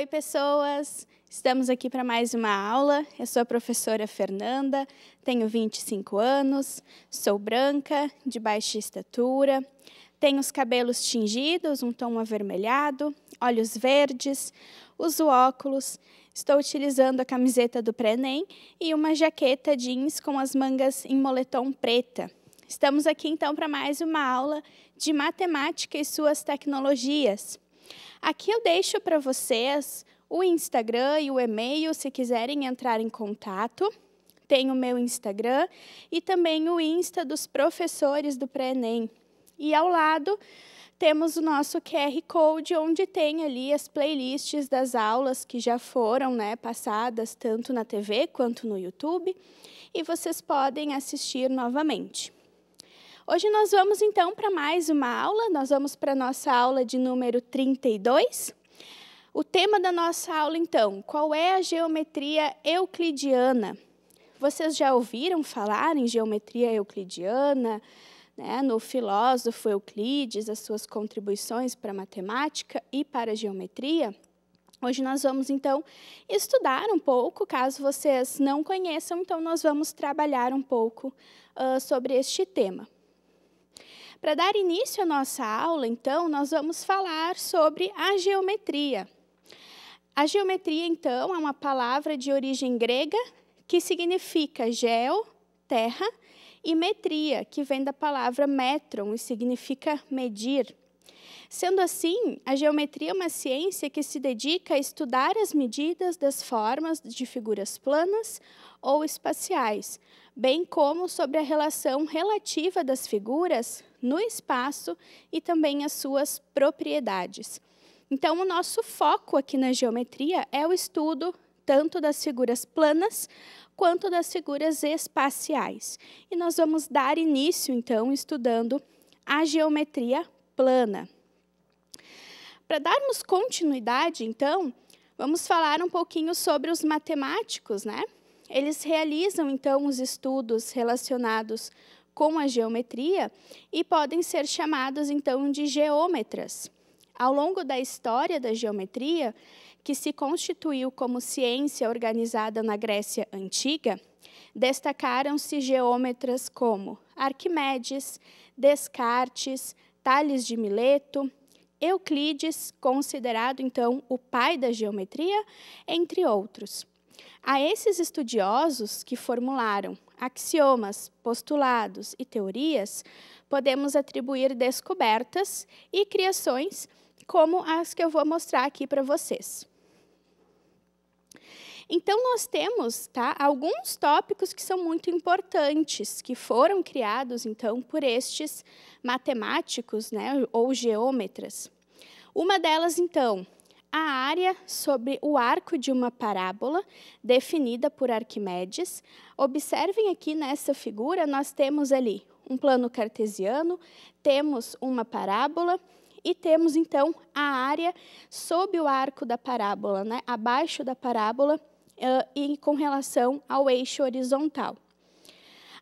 Oi, pessoas! Estamos aqui para mais uma aula. Eu sou a professora Fernanda, tenho 25 anos, sou branca, de baixa estatura, tenho os cabelos tingidos, um tom avermelhado, olhos verdes, uso óculos, estou utilizando a camiseta do Prenem e uma jaqueta jeans com as mangas em moletom preta. Estamos aqui então para mais uma aula de matemática e suas tecnologias. Aqui eu deixo para vocês o Instagram e o e-mail se quiserem entrar em contato. Tem o meu Instagram e também o Insta dos professores do pré-ENEM. E ao lado temos o nosso QR Code, onde tem ali as playlists das aulas que já foram né, passadas tanto na TV quanto no YouTube, e vocês podem assistir novamente. Hoje nós vamos então para mais uma aula, nós vamos para a nossa aula de número 32. O tema da nossa aula então, qual é a geometria euclidiana? Vocês já ouviram falar em geometria euclidiana, né, no filósofo Euclides, as suas contribuições para a matemática e para a geometria? Hoje nós vamos então estudar um pouco, caso vocês não conheçam, então nós vamos trabalhar um pouco uh, sobre este tema. Para dar início à nossa aula, então, nós vamos falar sobre a geometria. A geometria, então, é uma palavra de origem grega que significa geo, terra, e metria, que vem da palavra metron e significa medir. Sendo assim, a geometria é uma ciência que se dedica a estudar as medidas das formas de figuras planas ou espaciais, bem como sobre a relação relativa das figuras no espaço e também as suas propriedades. Então, o nosso foco aqui na geometria é o estudo tanto das figuras planas quanto das figuras espaciais. E nós vamos dar início, então, estudando a geometria plana. Para darmos continuidade, então, vamos falar um pouquinho sobre os matemáticos, né? Eles realizam então os estudos relacionados com a geometria e podem ser chamados então de geômetras. Ao longo da história da geometria, que se constituiu como ciência organizada na Grécia Antiga, destacaram-se geômetras como Arquimedes, Descartes, Tales de Mileto, Euclides, considerado então o pai da geometria, entre outros. A esses estudiosos que formularam axiomas, postulados e teorias, podemos atribuir descobertas e criações como as que eu vou mostrar aqui para vocês. Então, nós temos tá, alguns tópicos que são muito importantes, que foram criados, então, por estes matemáticos né, ou geômetras. Uma delas, então, a área sobre o arco de uma parábola definida por Arquimedes. Observem aqui nessa figura, nós temos ali um plano cartesiano, temos uma parábola e temos então a área sob o arco da parábola, né, abaixo da parábola uh, e com relação ao eixo horizontal.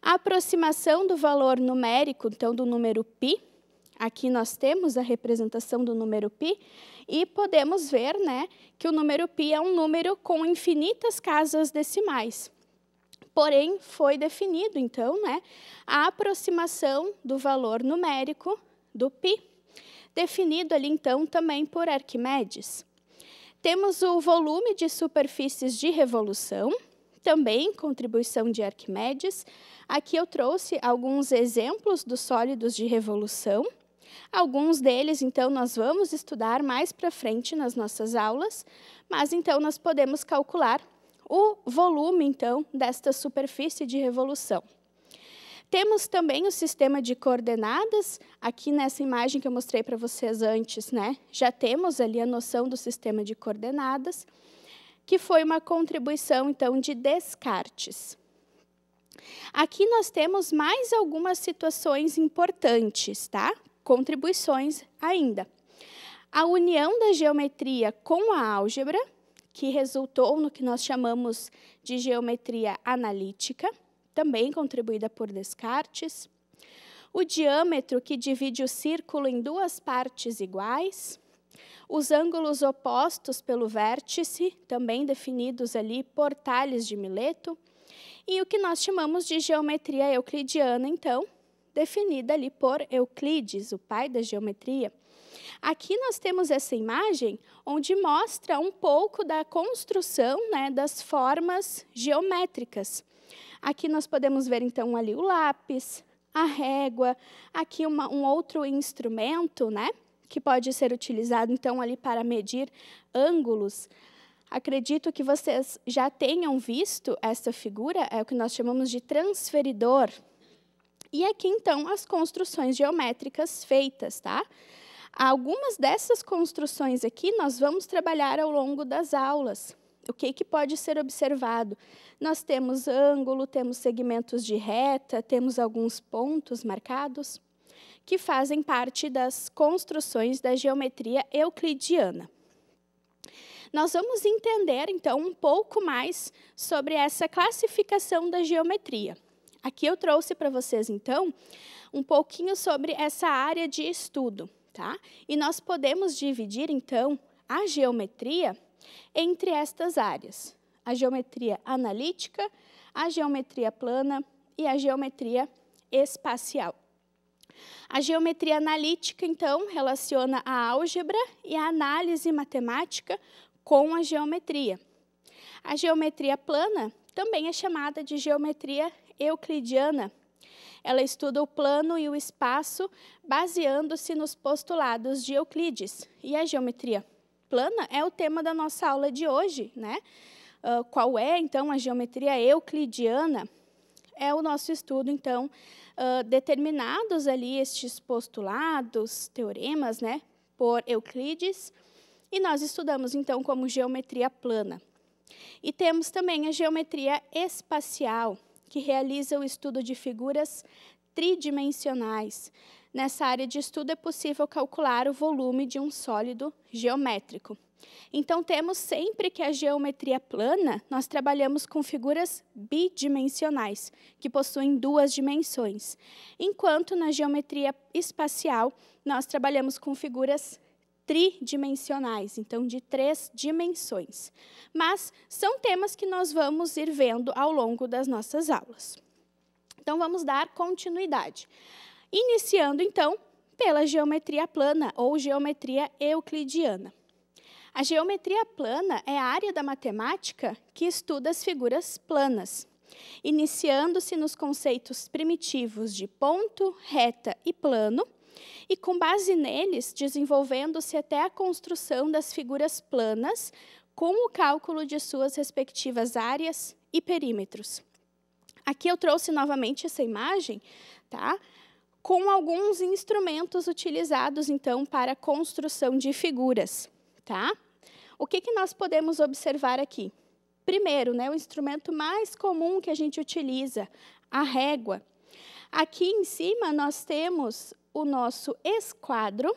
A aproximação do valor numérico, então do número π, Aqui nós temos a representação do número π e podemos ver né, que o número π é um número com infinitas casas decimais. Porém, foi definido, então, né, a aproximação do valor numérico do π, definido ali, então, também por Arquimedes. Temos o volume de superfícies de revolução, também contribuição de Arquimedes. Aqui eu trouxe alguns exemplos dos sólidos de revolução. Alguns deles, então, nós vamos estudar mais para frente nas nossas aulas, mas então nós podemos calcular o volume, então, desta superfície de revolução. Temos também o sistema de coordenadas, aqui nessa imagem que eu mostrei para vocês antes, né? Já temos ali a noção do sistema de coordenadas, que foi uma contribuição, então, de Descartes. Aqui nós temos mais algumas situações importantes, tá? contribuições ainda. A união da geometria com a álgebra, que resultou no que nós chamamos de geometria analítica, também contribuída por Descartes. O diâmetro, que divide o círculo em duas partes iguais. Os ângulos opostos pelo vértice, também definidos ali por Tales de Mileto. E o que nós chamamos de geometria euclidiana, então, definida ali por Euclides, o pai da geometria. Aqui nós temos essa imagem onde mostra um pouco da construção né, das formas geométricas. Aqui nós podemos ver, então, ali o lápis, a régua, aqui uma, um outro instrumento, né? Que pode ser utilizado, então, ali para medir ângulos. Acredito que vocês já tenham visto essa figura, é o que nós chamamos de transferidor, e aqui, então, as construções geométricas feitas, tá? Algumas dessas construções aqui nós vamos trabalhar ao longo das aulas. O que, que pode ser observado? Nós temos ângulo, temos segmentos de reta, temos alguns pontos marcados que fazem parte das construções da geometria euclidiana. Nós vamos entender, então, um pouco mais sobre essa classificação da geometria. Aqui eu trouxe para vocês, então, um pouquinho sobre essa área de estudo. Tá? E nós podemos dividir, então, a geometria entre estas áreas. A geometria analítica, a geometria plana e a geometria espacial. A geometria analítica, então, relaciona a álgebra e a análise matemática com a geometria. A geometria plana também é chamada de geometria euclidiana, ela estuda o plano e o espaço baseando-se nos postulados de Euclides e a geometria plana é o tema da nossa aula de hoje, né? Uh, qual é, então, a geometria euclidiana? É o nosso estudo, então, uh, determinados ali estes postulados, teoremas, né, por Euclides, e nós estudamos, então, como geometria plana. E temos também a geometria espacial, que realiza o estudo de figuras tridimensionais. Nessa área de estudo é possível calcular o volume de um sólido geométrico. Então, temos sempre que a geometria plana, nós trabalhamos com figuras bidimensionais, que possuem duas dimensões, enquanto na geometria espacial, nós trabalhamos com figuras tridimensionais, então de três dimensões. Mas são temas que nós vamos ir vendo ao longo das nossas aulas. Então vamos dar continuidade. Iniciando então pela geometria plana ou geometria euclidiana. A geometria plana é a área da matemática que estuda as figuras planas, iniciando-se nos conceitos primitivos de ponto, reta e plano e, com base neles, desenvolvendo-se até a construção das figuras planas, com o cálculo de suas respectivas áreas e perímetros. Aqui eu trouxe novamente essa imagem, tá? com alguns instrumentos utilizados, então, para a construção de figuras. Tá? O que, que nós podemos observar aqui? Primeiro, né, o instrumento mais comum que a gente utiliza, a régua. Aqui em cima nós temos o nosso esquadro,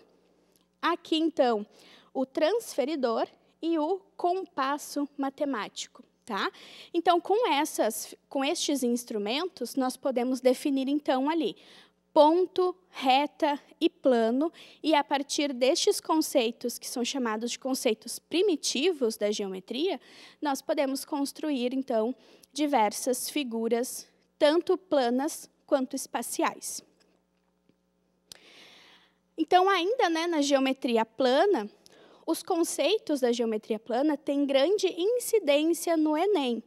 aqui então o transferidor e o compasso matemático. Tá? Então, com, essas, com estes instrumentos, nós podemos definir, então, ali, ponto, reta e plano, e a partir destes conceitos, que são chamados de conceitos primitivos da geometria, nós podemos construir, então, diversas figuras, tanto planas quanto espaciais. Então, ainda né, na geometria plana, os conceitos da geometria plana têm grande incidência no Enem,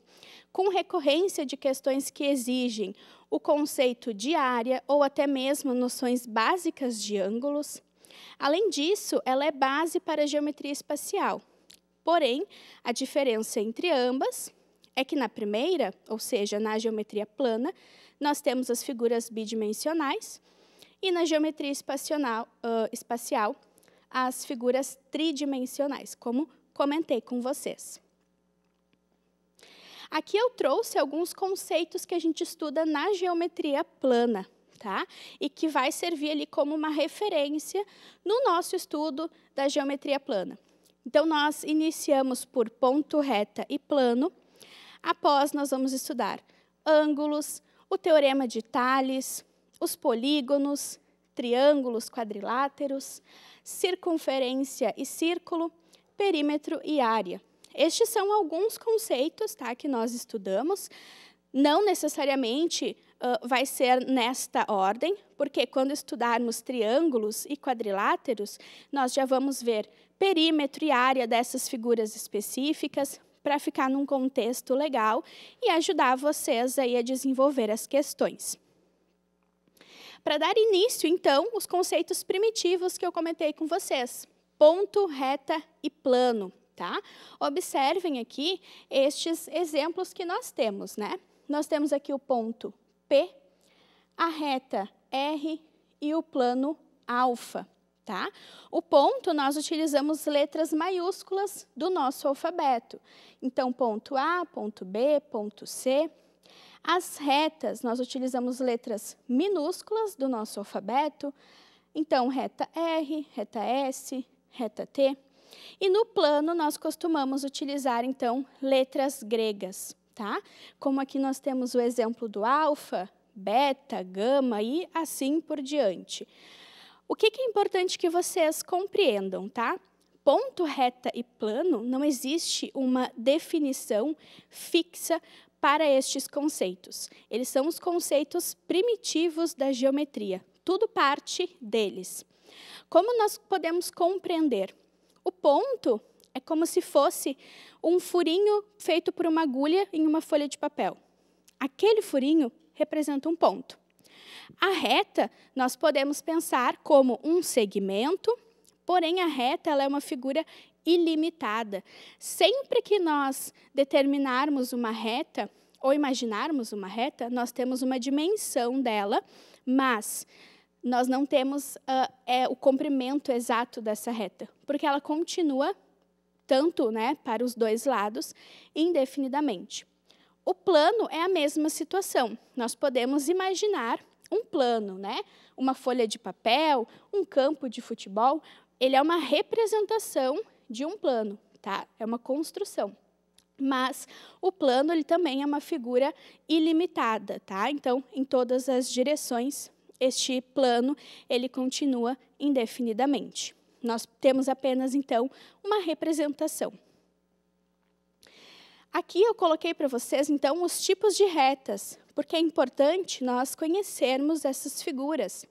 com recorrência de questões que exigem o conceito de área ou até mesmo noções básicas de ângulos. Além disso, ela é base para a geometria espacial. Porém, a diferença entre ambas é que na primeira, ou seja, na geometria plana, nós temos as figuras bidimensionais, e na geometria uh, espacial, as figuras tridimensionais, como comentei com vocês. Aqui eu trouxe alguns conceitos que a gente estuda na geometria plana, tá? E que vai servir ali como uma referência no nosso estudo da geometria plana. Então, nós iniciamos por ponto, reta e plano. Após, nós vamos estudar ângulos, o teorema de Thales, os polígonos, triângulos, quadriláteros, circunferência e círculo, perímetro e área. Estes são alguns conceitos tá, que nós estudamos. Não necessariamente uh, vai ser nesta ordem, porque quando estudarmos triângulos e quadriláteros, nós já vamos ver perímetro e área dessas figuras específicas para ficar num contexto legal e ajudar vocês aí a desenvolver as questões. Para dar início, então, os conceitos primitivos que eu comentei com vocês: ponto, reta e plano. Tá? Observem aqui estes exemplos que nós temos. Né? Nós temos aqui o ponto P, a reta R e o plano alfa. Tá? O ponto, nós utilizamos letras maiúsculas do nosso alfabeto. Então, ponto A, ponto B, ponto C, as retas, nós utilizamos letras minúsculas do nosso alfabeto, então reta R, reta S, reta T. E no plano, nós costumamos utilizar, então, letras gregas, tá? Como aqui nós temos o exemplo do alfa, beta, gama e assim por diante. O que, que é importante que vocês compreendam, tá? Ponto, reta e plano, não existe uma definição fixa para estes conceitos. Eles são os conceitos primitivos da geometria. Tudo parte deles. Como nós podemos compreender? O ponto é como se fosse um furinho feito por uma agulha em uma folha de papel. Aquele furinho representa um ponto. A reta nós podemos pensar como um segmento Porém, a reta ela é uma figura ilimitada. Sempre que nós determinarmos uma reta ou imaginarmos uma reta, nós temos uma dimensão dela, mas nós não temos uh, é, o comprimento exato dessa reta, porque ela continua tanto né, para os dois lados indefinidamente. O plano é a mesma situação. Nós podemos imaginar um plano, né? uma folha de papel, um campo de futebol, ele é uma representação de um plano, tá? É uma construção. Mas o plano ele também é uma figura ilimitada, tá? Então, em todas as direções, este plano ele continua indefinidamente. Nós temos apenas então uma representação. Aqui eu coloquei para vocês então os tipos de retas, porque é importante nós conhecermos essas figuras.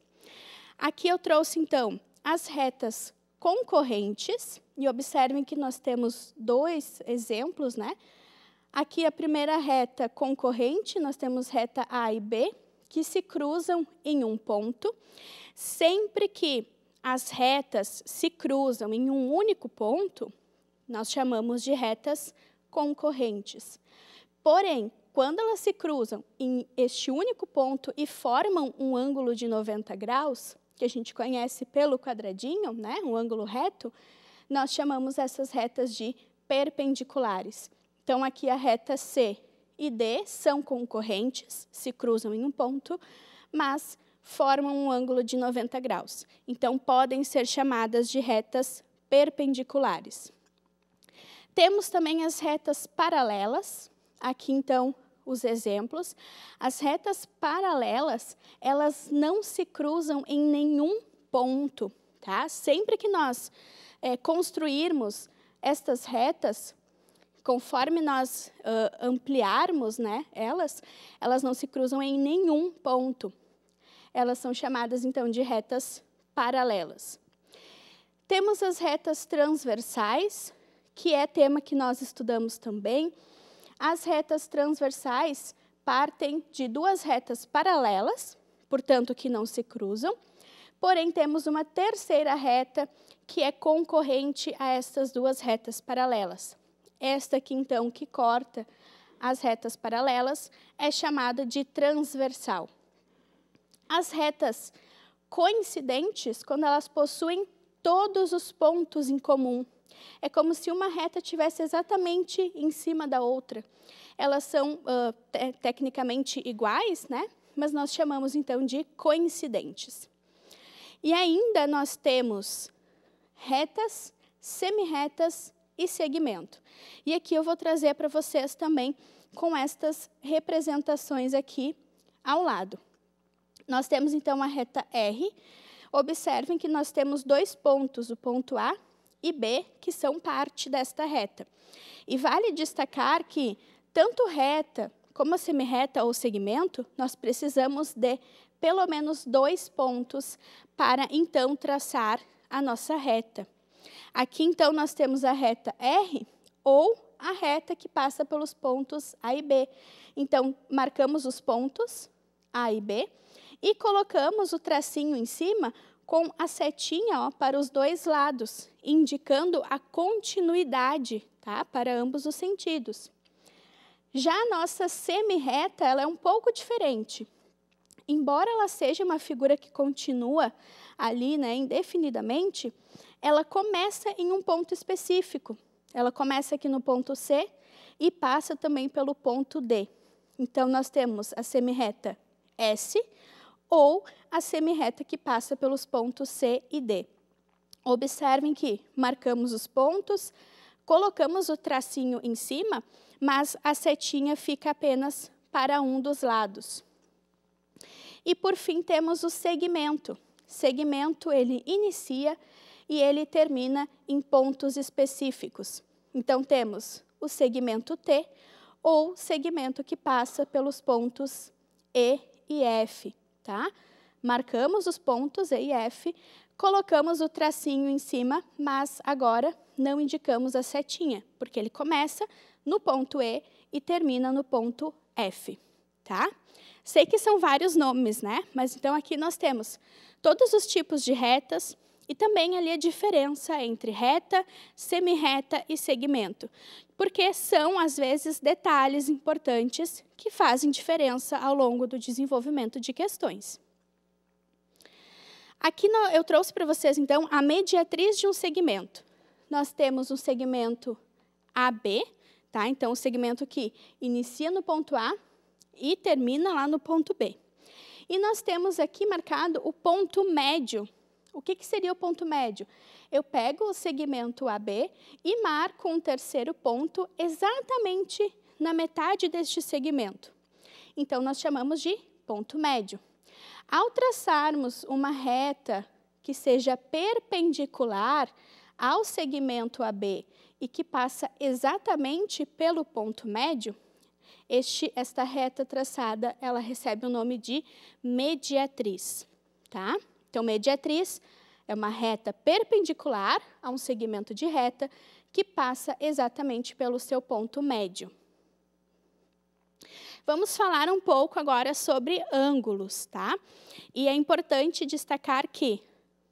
Aqui eu trouxe então as retas concorrentes, e observem que nós temos dois exemplos, né? Aqui a primeira reta concorrente, nós temos reta A e B, que se cruzam em um ponto. Sempre que as retas se cruzam em um único ponto, nós chamamos de retas concorrentes. Porém, quando elas se cruzam em este único ponto e formam um ângulo de 90 graus, que a gente conhece pelo quadradinho, né, um ângulo reto, nós chamamos essas retas de perpendiculares. Então, aqui a reta C e D são concorrentes, se cruzam em um ponto, mas formam um ângulo de 90 graus. Então, podem ser chamadas de retas perpendiculares. Temos também as retas paralelas. Aqui, então, os exemplos, as retas paralelas, elas não se cruzam em nenhum ponto, tá? Sempre que nós é, construirmos estas retas, conforme nós uh, ampliarmos né, elas, elas não se cruzam em nenhum ponto. Elas são chamadas, então, de retas paralelas. Temos as retas transversais, que é tema que nós estudamos também, as retas transversais partem de duas retas paralelas, portanto que não se cruzam, porém temos uma terceira reta que é concorrente a estas duas retas paralelas. Esta aqui, então, que corta as retas paralelas é chamada de transversal. As retas coincidentes, quando elas possuem todos os pontos em comum, é como se uma reta tivesse exatamente em cima da outra. Elas são uh, te tecnicamente iguais, né? mas nós chamamos então de coincidentes. E ainda nós temos retas, semirretas e segmento. E aqui eu vou trazer para vocês também com estas representações aqui ao lado. Nós temos então a reta R. Observem que nós temos dois pontos, o ponto A e B, que são parte desta reta. E vale destacar que tanto reta como a semirreta ou segmento, nós precisamos de pelo menos dois pontos para então traçar a nossa reta. Aqui então nós temos a reta R ou a reta que passa pelos pontos A e B. Então, marcamos os pontos A e B e colocamos o tracinho em cima com a setinha ó, para os dois lados, indicando a continuidade tá? para ambos os sentidos. Já a nossa semi ela é um pouco diferente. Embora ela seja uma figura que continua ali né, indefinidamente, ela começa em um ponto específico. Ela começa aqui no ponto C e passa também pelo ponto D. Então, nós temos a semi-reta S, ou a semi-reta que passa pelos pontos C e D. Observem que marcamos os pontos, colocamos o tracinho em cima, mas a setinha fica apenas para um dos lados. E por fim temos o segmento. Segmento ele inicia e ele termina em pontos específicos. Então temos o segmento T ou segmento que passa pelos pontos E e F tá? Marcamos os pontos E e F, colocamos o tracinho em cima, mas agora não indicamos a setinha, porque ele começa no ponto E e termina no ponto F, tá? Sei que são vários nomes, né? Mas então aqui nós temos todos os tipos de retas, e também ali a diferença entre reta, semi-reta e segmento, porque são, às vezes, detalhes importantes que fazem diferença ao longo do desenvolvimento de questões. Aqui no, eu trouxe para vocês, então, a mediatriz de um segmento. Nós temos um segmento AB, tá? então, o um segmento que inicia no ponto A e termina lá no ponto B. E nós temos aqui marcado o ponto médio o que, que seria o ponto médio? Eu pego o segmento AB e marco um terceiro ponto exatamente na metade deste segmento. Então, nós chamamos de ponto médio. Ao traçarmos uma reta que seja perpendicular ao segmento AB e que passa exatamente pelo ponto médio, este, esta reta traçada ela recebe o nome de mediatriz, tá? Então, mediatriz é uma reta perpendicular a um segmento de reta que passa exatamente pelo seu ponto médio. Vamos falar um pouco agora sobre ângulos, tá? E é importante destacar que,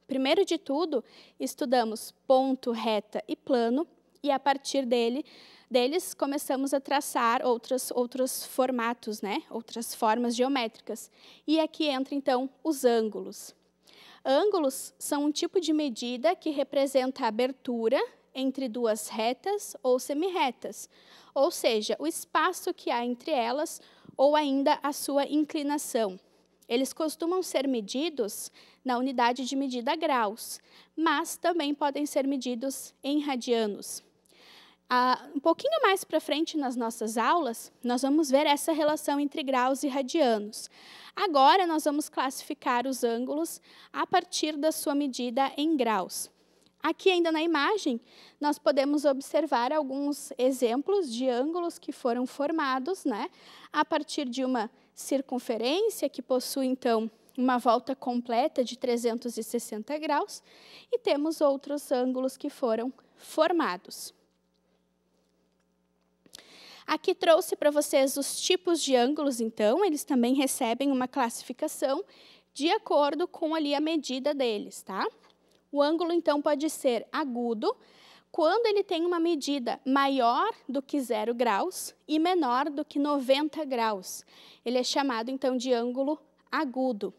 primeiro de tudo, estudamos ponto, reta e plano, e a partir dele, deles começamos a traçar outros, outros formatos, né? outras formas geométricas. E aqui entra, então, os ângulos. Ângulos são um tipo de medida que representa a abertura entre duas retas ou semirretas, ou seja, o espaço que há entre elas ou ainda a sua inclinação. Eles costumam ser medidos na unidade de medida graus, mas também podem ser medidos em radianos. Ah, um pouquinho mais para frente nas nossas aulas, nós vamos ver essa relação entre graus e radianos. Agora, nós vamos classificar os ângulos a partir da sua medida em graus. Aqui ainda na imagem, nós podemos observar alguns exemplos de ângulos que foram formados né, a partir de uma circunferência que possui, então, uma volta completa de 360 graus e temos outros ângulos que foram formados. Aqui trouxe para vocês os tipos de ângulos, então, eles também recebem uma classificação de acordo com ali a medida deles, tá? O ângulo, então, pode ser agudo, quando ele tem uma medida maior do que zero graus e menor do que 90 graus. Ele é chamado, então, de ângulo agudo.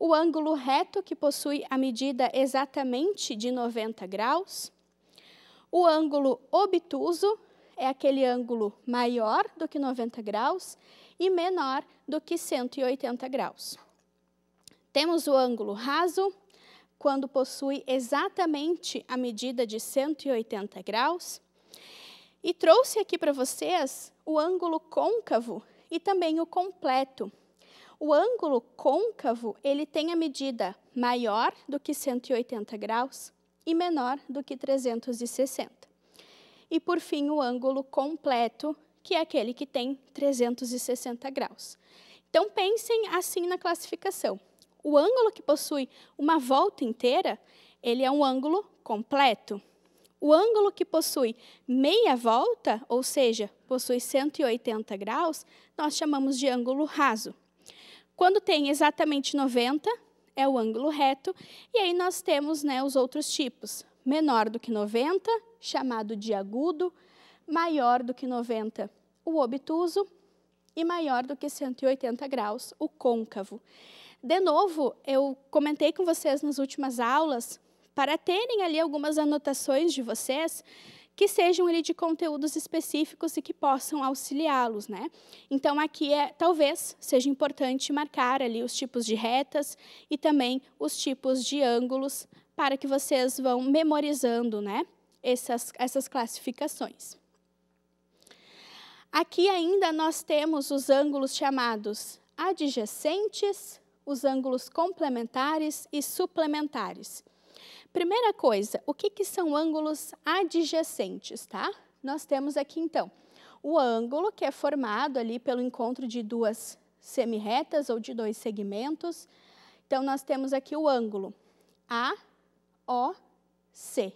O ângulo reto, que possui a medida exatamente de 90 graus. O ângulo obtuso, é aquele ângulo maior do que 90 graus e menor do que 180 graus. Temos o ângulo raso, quando possui exatamente a medida de 180 graus. E trouxe aqui para vocês o ângulo côncavo e também o completo. O ângulo côncavo, ele tem a medida maior do que 180 graus e menor do que 360. E, por fim, o ângulo completo, que é aquele que tem 360 graus. Então, pensem assim na classificação. O ângulo que possui uma volta inteira, ele é um ângulo completo. O ângulo que possui meia volta, ou seja, possui 180 graus, nós chamamos de ângulo raso. Quando tem exatamente 90, é o ângulo reto, e aí nós temos né, os outros tipos menor do que 90, chamado de agudo, maior do que 90, o obtuso, e maior do que 180 graus, o côncavo. De novo, eu comentei com vocês nas últimas aulas para terem ali algumas anotações de vocês que sejam ali de conteúdos específicos e que possam auxiliá-los, né? Então aqui é talvez seja importante marcar ali os tipos de retas e também os tipos de ângulos para que vocês vão memorizando né, essas, essas classificações. Aqui ainda nós temos os ângulos chamados adjacentes, os ângulos complementares e suplementares. Primeira coisa, o que, que são ângulos adjacentes, tá? Nós temos aqui, então, o ângulo que é formado ali pelo encontro de duas semirretas ou de dois segmentos. Então, nós temos aqui o ângulo A OC.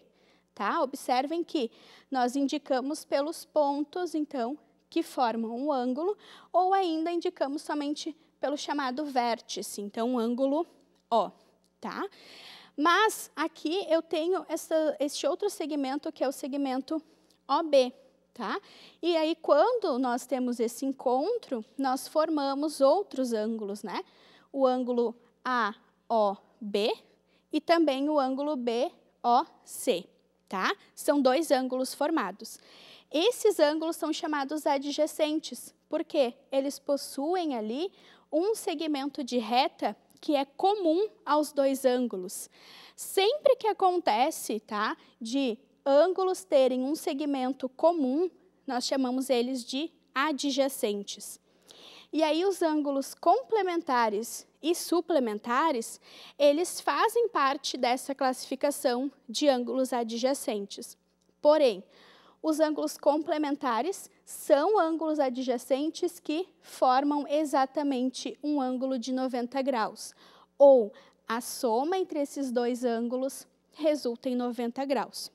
Tá? Observem que nós indicamos pelos pontos, então, que formam um ângulo, ou ainda indicamos somente pelo chamado vértice, então, um ângulo O. Tá? Mas aqui eu tenho essa, este outro segmento, que é o segmento OB. Tá? E aí, quando nós temos esse encontro, nós formamos outros ângulos, né? O ângulo AOB, e também o ângulo BOC, tá? São dois ângulos formados. Esses ângulos são chamados adjacentes, porque eles possuem ali um segmento de reta que é comum aos dois ângulos. Sempre que acontece, tá, de ângulos terem um segmento comum, nós chamamos eles de adjacentes. E aí os ângulos complementares e suplementares, eles fazem parte dessa classificação de ângulos adjacentes. Porém, os ângulos complementares são ângulos adjacentes que formam exatamente um ângulo de 90 graus, ou a soma entre esses dois ângulos resulta em 90 graus.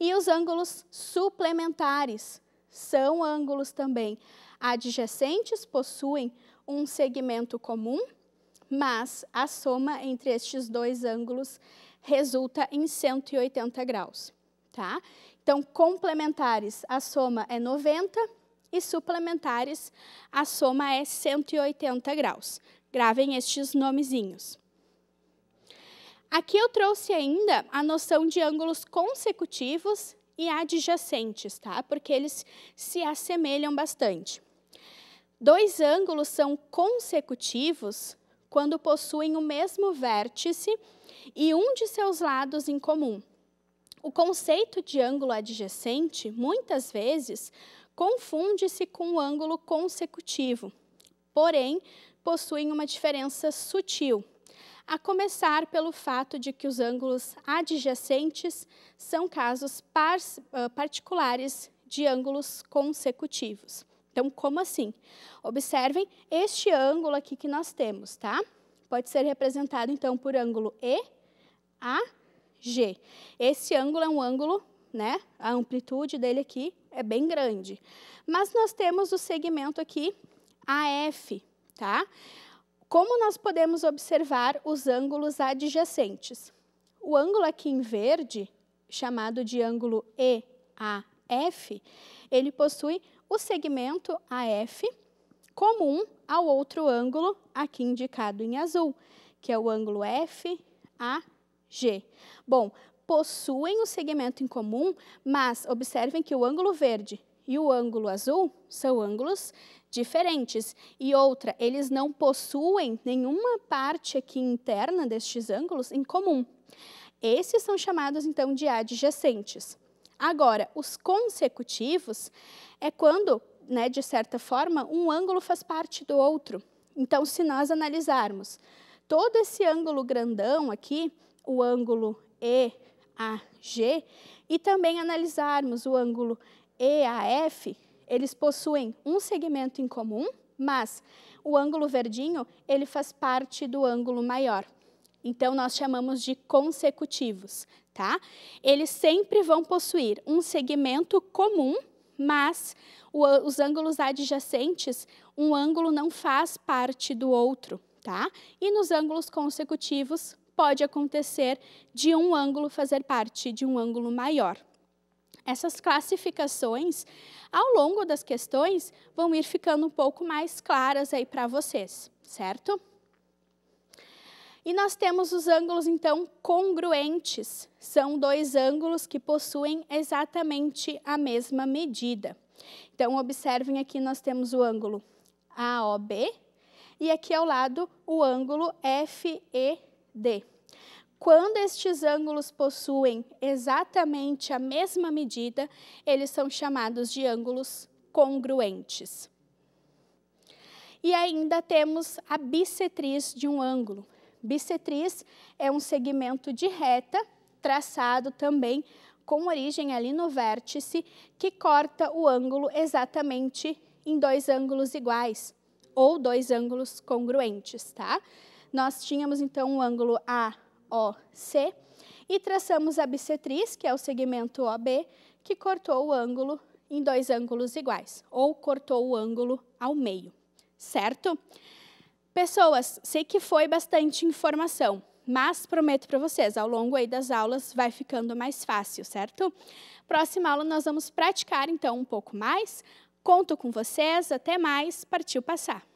E os ângulos suplementares são ângulos também. Adjacentes possuem um segmento comum, mas a soma entre estes dois ângulos resulta em 180 graus. Tá? Então, complementares, a soma é 90 e suplementares, a soma é 180 graus. Gravem estes nomezinhos. Aqui eu trouxe ainda a noção de ângulos consecutivos e adjacentes, tá? Porque eles se assemelham bastante. Dois ângulos são consecutivos quando possuem o mesmo vértice e um de seus lados em comum. O conceito de ângulo adjacente, muitas vezes, confunde-se com o ângulo consecutivo, porém, possuem uma diferença sutil a começar pelo fato de que os ângulos adjacentes são casos par particulares de ângulos consecutivos. Então, como assim? Observem este ângulo aqui que nós temos, tá? Pode ser representado, então, por ângulo E, A, G. Esse ângulo é um ângulo, né? A amplitude dele aqui é bem grande. Mas nós temos o segmento aqui AF, tá? Como nós podemos observar os ângulos adjacentes? O ângulo aqui em verde, chamado de ângulo EAF, ele possui o segmento AF comum ao outro ângulo aqui indicado em azul, que é o ângulo FAG. Bom, possuem o segmento em comum, mas observem que o ângulo verde e o ângulo azul são ângulos diferentes. E outra, eles não possuem nenhuma parte aqui interna destes ângulos em comum. Esses são chamados, então, de adjacentes. Agora, os consecutivos é quando, né, de certa forma, um ângulo faz parte do outro. Então, se nós analisarmos todo esse ângulo grandão aqui, o ângulo EAG, e também analisarmos o ângulo e a F, eles possuem um segmento em comum, mas o ângulo verdinho, ele faz parte do ângulo maior. Então, nós chamamos de consecutivos, tá? Eles sempre vão possuir um segmento comum, mas o, os ângulos adjacentes, um ângulo não faz parte do outro, tá? E nos ângulos consecutivos, pode acontecer de um ângulo fazer parte de um ângulo maior. Essas classificações, ao longo das questões, vão ir ficando um pouco mais claras aí para vocês, certo? E nós temos os ângulos, então, congruentes. São dois ângulos que possuem exatamente a mesma medida. Então, observem aqui, nós temos o ângulo AOB e aqui ao lado o ângulo FED. Quando estes ângulos possuem exatamente a mesma medida, eles são chamados de ângulos congruentes. E ainda temos a bissetriz de um ângulo. Bissetriz é um segmento de reta, traçado também com origem ali no vértice, que corta o ângulo exatamente em dois ângulos iguais, ou dois ângulos congruentes, tá? Nós tínhamos então o um ângulo A OC, e traçamos a bissetriz, que é o segmento OB, que cortou o ângulo em dois ângulos iguais, ou cortou o ângulo ao meio, certo? Pessoas, sei que foi bastante informação, mas prometo para vocês, ao longo aí das aulas vai ficando mais fácil, certo? Próxima aula nós vamos praticar então um pouco mais. Conto com vocês, até mais, partiu passar.